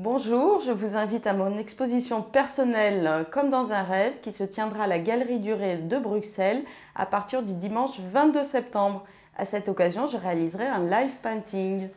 Bonjour, je vous invite à mon exposition personnelle Comme dans un rêve qui se tiendra à la Galerie du Rêve de Bruxelles à partir du dimanche 22 septembre. À cette occasion, je réaliserai un live painting.